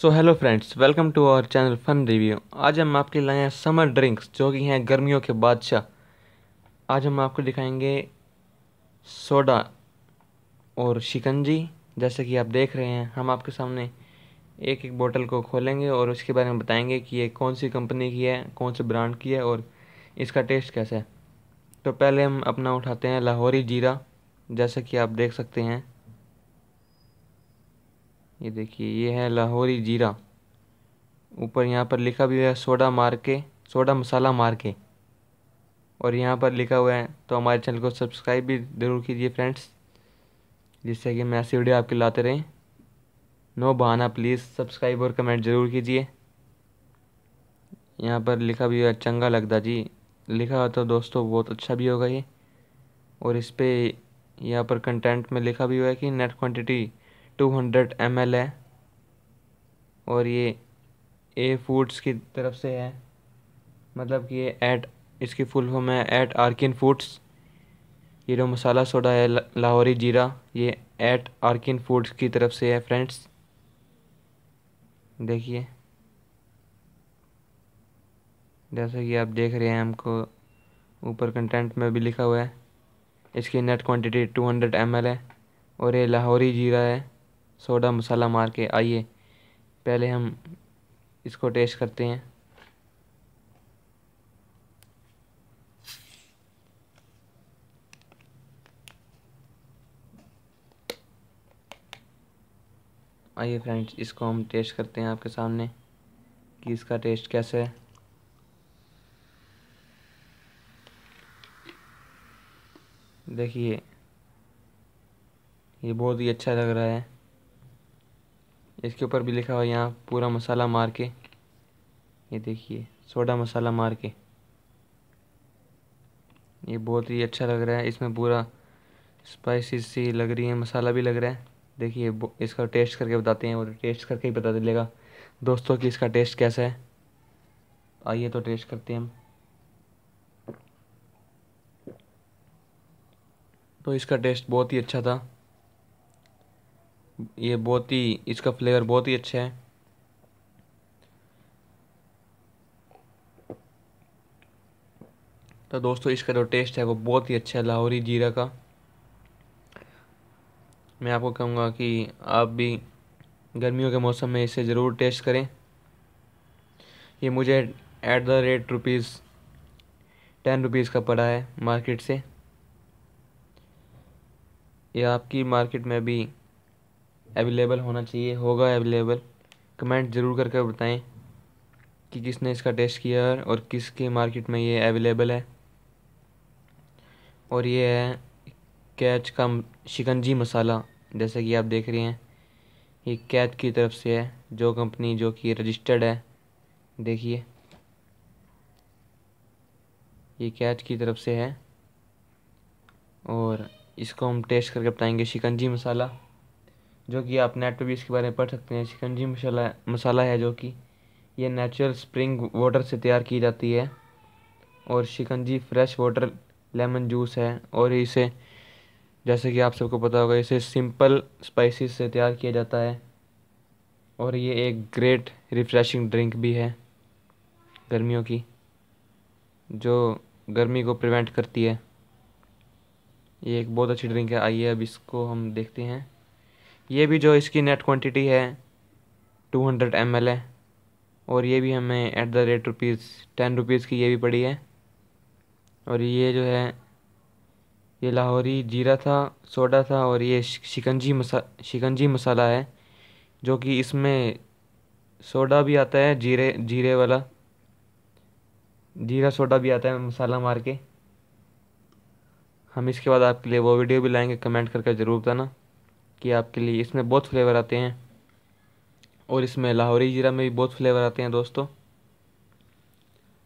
so hello friends welcome to our channel fun review आज हम आपके लाए हैं समर ड्रिंक्स जो कि हैं गर्मियों के बादशाह आज हम आपको दिखाएंगे सोडा और शिकंजी जैसे कि आप देख रहे हैं हम आपके सामने एक एक बोतल को खोलेंगे और उसके बारे में बताएंगे कि ये कौन सी कंपनी की है कौन से ब्रांड की है और इसका टेस्ट कैसा है तो पहले हम अपना उठाते हैं लाहौरी जीरा जैसा कि आप देख सकते हैं ये देखिए ये है लाहौरी जीरा ऊपर यहाँ पर लिखा भी है सोडा मार के सोडा मसाला मार के और यहाँ पर लिखा हुआ है तो हमारे चैनल को सब्सक्राइब भी ज़रूर कीजिए फ्रेंड्स जिससे कि मैं ऐसी वीडियो आपके लाते रहें नो बहाना प्लीज़ सब्सक्राइब और कमेंट ज़रूर कीजिए यहाँ पर लिखा भी हुआ चंगा लगता जी लिखा हो तो दोस्तों बहुत अच्छा भी होगा ये और इस पर यहाँ पर कंटेंट में लिखा भी हुआ है कि नेट क्वान्टिटी एम एल है और ये ए फूड्स की तरफ से है मतलब कि ये एट इसकी फुल फॉर्म है एट आर्किन फूड्स ये जो मसाला सोडा है लाहौरी जीरा ये एट आर्किन फूड्स की तरफ से है फ्रेंड्स देखिए जैसा कि आप देख रहे हैं हमको ऊपर कंटेंट में भी लिखा हुआ है इसकी नेट क्वांटिटी 200 ml है और ये लाहौरी जीरा है सोडा मसाला मार के आइए पहले हम इसको टेस्ट करते हैं आइए फ्रेंड्स इसको हम टेस्ट करते हैं आपके सामने कि इसका टेस्ट कैसा है देखिए ये बहुत ही अच्छा लग रहा है इसके ऊपर भी लिखा हुआ है यहाँ पूरा मसाला मार के ये देखिए सोडा मसाला मार के ये बहुत ही अच्छा लग रहा है इसमें पूरा स्पाइसी सी लग रही है मसाला भी लग रहा है देखिए इसका टेस्ट करके बताते हैं और टेस्ट करके ही बता दिलेगा दोस्तों कि इसका टेस्ट कैसा है आइए तो टेस्ट करते हैं हम तो इसका टेस्ट बहुत ही अच्छा था ये बहुत ही इसका फ्लेवर बहुत ही अच्छा है तो दोस्तों इसका जो टेस्ट है वो बहुत ही अच्छा है लाहौरी जीरा का मैं आपको कहूँगा कि आप भी गर्मियों के मौसम में इसे ज़रूर टेस्ट करें ये मुझे at the rate rupees ten rupees का पड़ा है मार्केट से ये आपकी मार्केट में भी अवेलेबल होना चाहिए होगा अवेलेबल कमेंट ज़रूर करके बताएं कि किसने इसका टेस्ट किया है और किसके मार्केट में ये अवेलेबल है और ये है कैच का शिकंजी मसाला जैसे कि आप देख रहे हैं ये कैच की तरफ से है जो कंपनी जो कि रजिस्टर्ड है देखिए ये कैच की तरफ से है और इसको हम टेस्ट करके बताएंगे शिकंजी मसाला जो कि आप नेट पर भी इसके बारे में पढ़ सकते हैं शिकंजी मसाला मसाला है जो कि ये नेचुरल स्प्रिंग वाटर से तैयार की जाती है और शिकंजी फ्रेश वाटर लेमन जूस है और इसे जैसे कि आप सबको पता होगा इसे सिंपल स्पाइसी से तैयार किया जाता है और ये एक ग्रेट रिफ़्रेशिंग ड्रिंक भी है गर्मियों की जो गर्मी को प्रिवेंट करती है ये एक बहुत अच्छी ड्रिंक है आइए अब इसको हम देखते हैं ये भी जो इसकी नेट क्वांटिटी है 200 हंड्रेड है और ये भी हमें at the rate rupees ten rupees की ये भी पड़ी है और ये जो है ये लाहौरी जीरा था सोडा था और ये शिकंजी मसा शिकंजी मसाला है जो कि इसमें सोडा भी आता है जीरे जीरे वाला जीरा सोडा भी आता है मसाला मार के हम इसके बाद आपके लिए वो वीडियो भी लाएंगे कमेंट करके ज़रूर बताना कि आपके लिए इसमें बहुत फ्लेवर आते हैं और इसमें लाहौरी जीरा में भी बहुत फ्लेवर आते हैं दोस्तों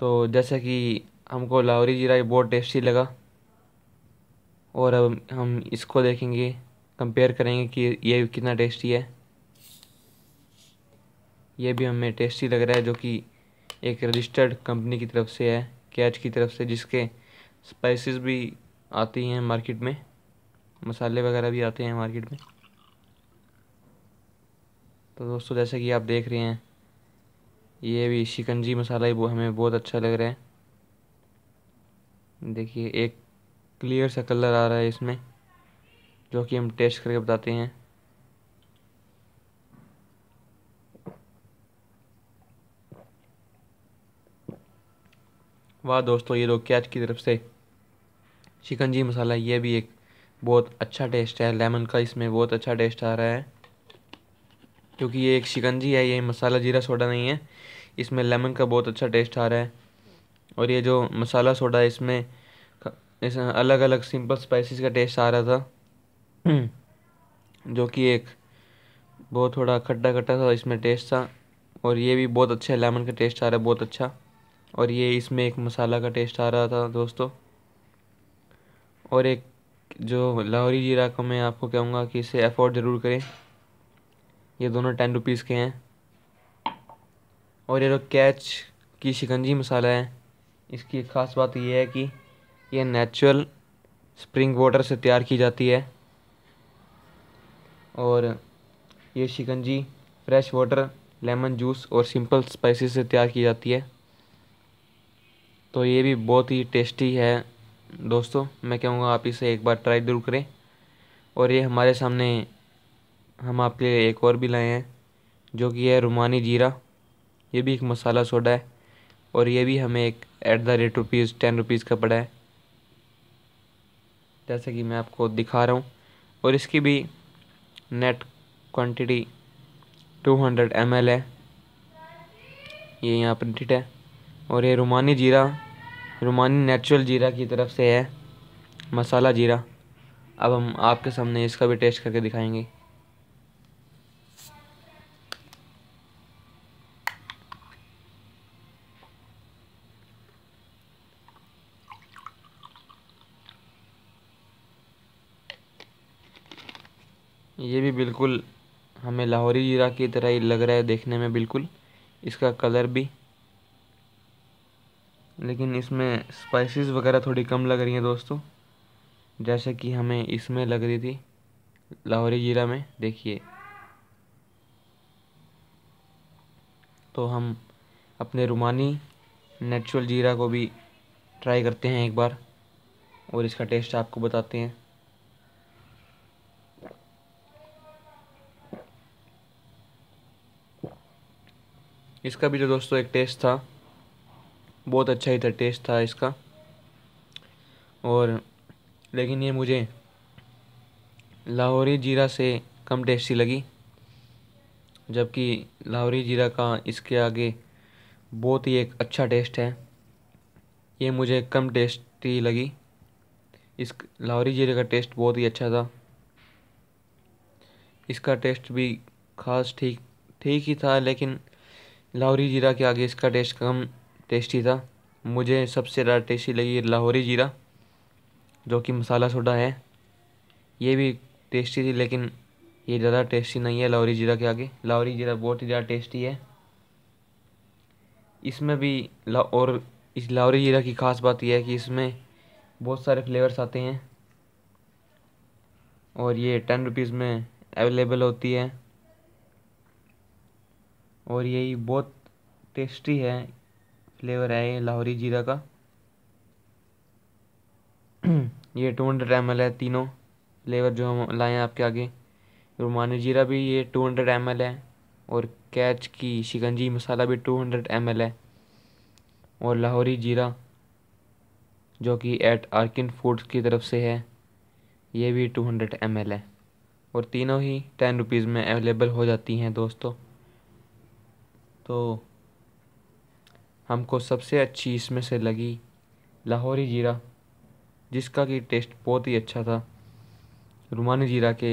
तो जैसा कि हमको लाहौरी जीरा बहुत टेस्टी लगा और अब हम इसको देखेंगे कंपेयर करेंगे कि ये कितना टेस्टी है ये भी हमें टेस्टी लग रहा है जो कि एक रजिस्टर्ड कंपनी की तरफ से है कैच की तरफ से जिसके स्पाइसेस भी आती हैं मार्केट में मसाले वगैरह भी आते हैं मार्केट में तो दोस्तों जैसे कि आप देख रहे हैं ये भी शिकंजी मसाला ही हमें बहुत अच्छा लग रहा है देखिए एक क्लियर सा कलर आ रहा है इसमें जो कि हम टेस्ट करके बताते हैं वाह दोस्तों ये दो कैच की तरफ से चिकन जी मसाला ये भी एक बहुत अच्छा टेस्ट है लेमन का इसमें बहुत अच्छा टेस्ट आ रहा है क्योंकि ये एक शिकंजी है ये मसाला जीरा सोडा नहीं है इसमें लेमन का बहुत अच्छा टेस्ट आ रहा है और ये जो मसाला सोडा है इसमें इस अलग अलग सिंपल स्पाइसेस का टेस्ट आ रहा था जो कि एक बहुत थोड़ा खट्टा खट्टा था इसमें टेस्ट था और ये भी बहुत अच्छा लेमन का टेस्ट आ रहा है बहुत अच्छा और ये इसमें एक मसाला का टेस्ट आ रहा था दोस्तों और एक जो लाहौरी जीरा को मैं आपको कहूँगा कि इसे अफोर्ड ज़रूर करें ये दोनों टेन रुपीज़ के हैं और ये जो कैच की शिकंजी मसाला है इसकी ख़ास बात यह है कि यह नेचुरल स्प्रिंग वाटर से तैयार की जाती है और ये शिकंजी फ्रेश वाटर लेमन जूस और सिंपल स्पाइसेस से तैयार की जाती है तो ये भी बहुत ही टेस्टी है दोस्तों मैं कहूँगा आप इसे एक बार ट्राई ज़रूर करें और ये हमारे सामने हम आपके लिए एक और भी लाए हैं जो कि है रुमानी जीरा ये भी एक मसाला सोडा है और ये भी हमें एक at the rate rupees ten rupees का पड़ा है जैसे कि मैं आपको दिखा रहा हूँ और इसकी भी नेट क्वांटिटी 200 ml है ये यहाँ प्रिंटेड है और ये रुमानी जीरा रुमानी नेचुरल जीरा की तरफ से है मसाला जीरा अब हम आपके सामने इसका भी टेस्ट करके दिखाएंगे ये भी बिल्कुल हमें लाहौरी जीरा की तरह ही लग रहा है देखने में बिल्कुल इसका कलर भी लेकिन इसमें स्पाइसेस वगैरह थोड़ी कम लग रही हैं दोस्तों जैसे कि हमें इसमें लग रही थी लाहौरी जीरा में देखिए तो हम अपने रुमानी नेचुरल जीरा को भी ट्राई करते हैं एक बार और इसका टेस्ट आपको बताते हैं इसका भी जो दोस्तों एक टेस्ट था बहुत अच्छा ही था टेस्ट था इसका और लेकिन ये मुझे लाहौरी जीरा से कम टेस्टी लगी जबकि लाहौरी जीरा का इसके आगे बहुत ही एक अच्छा टेस्ट है ये मुझे कम टेस्टी लगी इस लाहौरी जीरे का टेस्ट बहुत ही अच्छा था इसका टेस्ट भी खास ठीक ठीक ही था लेकिन लाहौरी जीरा के आगे इसका टेस्ट कम टेस्टी था मुझे सबसे ज़्यादा टेस्टी लगी लाहौरी जीरा जो कि मसाला सोडा है ये भी टेस्टी थी लेकिन ये ज़्यादा टेस्टी नहीं है लाहौरी जीरा के आगे लाहौरी जीरा बहुत ही ज़्यादा टेस्टी है इसमें भी ला और इस लाहौरी जीरा की खास बात यह है कि इसमें बहुत सारे फ्लेवर्स आते हैं और ये टेन रुपीज़ में अवेलेबल होती है और यही बहुत टेस्टी है फ्लेवर है ये लाहौरी जीरा का ये टू हंड्रेड एम है तीनों फ्लेवर जो हम लाए हैं आपके आगे रुमानी जीरा भी ये टू हंड्रेड एम है और कैच की शिकंजी मसाला भी टू हंड्रेड एम है और लाहौरी जीरा जो कि एट आर्किन फूड्स की तरफ से है ये भी टू हंड्रेड एम है और तीनों ही टेन रुपीज़ में अवेलेबल हो जाती हैं दोस्तों तो हमको सबसे अच्छी इसमें से लगी लाहौरी जीरा जिसका कि टेस्ट बहुत ही अच्छा था रुमानी जीरा के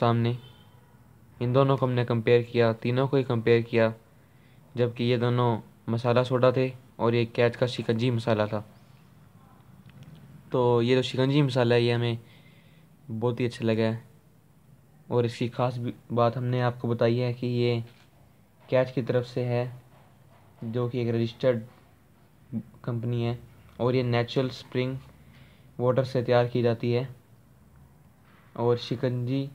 सामने इन दोनों को हमने कंपेयर किया तीनों को ही कंपेयर किया जबकि ये दोनों मसाला सोडा थे और ये कैच का शिकंजी मसाला था तो ये जो शिकंजी मसाला है ये हमें बहुत ही अच्छा लगा है और इसकी ख़ास बात हमने आपको बताई है कि ये कैच की तरफ से है जो कि एक रजिस्टर्ड कंपनी है और ये नेचुरल स्प्रिंग वाटर से तैयार की जाती है और शिकंजी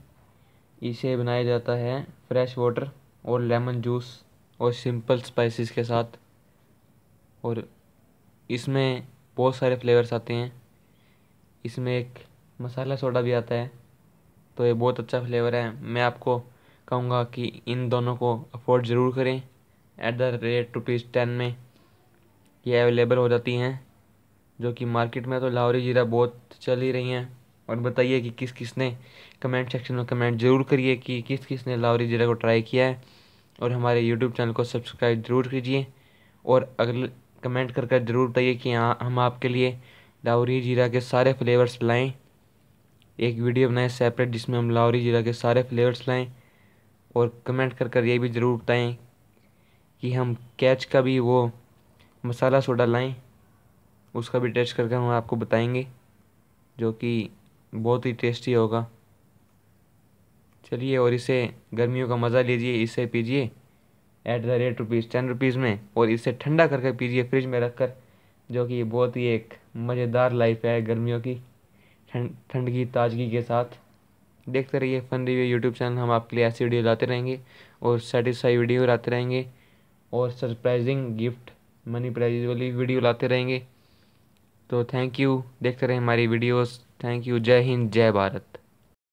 इसे बनाया जाता है फ्रेश वाटर और लेमन जूस और सिंपल स्पाइसेस के साथ और इसमें बहुत सारे फ्लेवर्स आते हैं इसमें एक मसाला सोडा भी आता है तो ये बहुत अच्छा फ्लेवर है मैं आपको कहूँगा कि इन दोनों को अफोर्ड ज़रूर करें at the rate rupees ten में ये अवेलेबल हो जाती हैं जो कि मार्केट में तो लाहौरी जीरा बहुत चल ही रही हैं और बताइए कि किस किस ने कमेंट सेक्शन में कमेंट ज़रूर करिए कि किस किस ने लाहौरी जीरा को ट्राई किया है और हमारे यूट्यूब चैनल को सब्सक्राइब ज़रूर कीजिए और अगले कमेंट कर कर ज़रूर बताइए कि हाँ हम आपके लिए लाहौरी जीरा के सारे फ्लेवर्स लाएँ एक वीडियो बनाए सेपरेट जिसमें हम लाहौरी जीरा के सारे फ्लेवर्स लाएँ और कमेंट कर कर ये भी ज़रूर बताएं कि हम कैच का भी वो मसाला सोडा लाएं उसका भी टेस्ट करके हम आपको बताएंगे जो कि बहुत ही टेस्टी होगा चलिए और इसे गर्मियों का मज़ा लीजिए इसे पीजिए at the rate rupees ten rupees में और इसे ठंडा करके पीजिए फ्रिज में रख कर जो कि बहुत ही एक मज़ेदार लाइफ है गर्मियों की ठंड ठंड की ताजगी के साथ देखते रहिए फन रिव्यू यूट्यूब चैनल हम आपके लिए ऐसी वीडियो लाते रहेंगे और सेटिस्फाई वीडियो लाते रहेंगे और सरप्राइजिंग गिफ्ट मनी प्राइज वाली वीडियो लाते रहेंगे तो थैंक यू देखते रहें हमारी वीडियोस थैंक यू जय हिंद जय भारत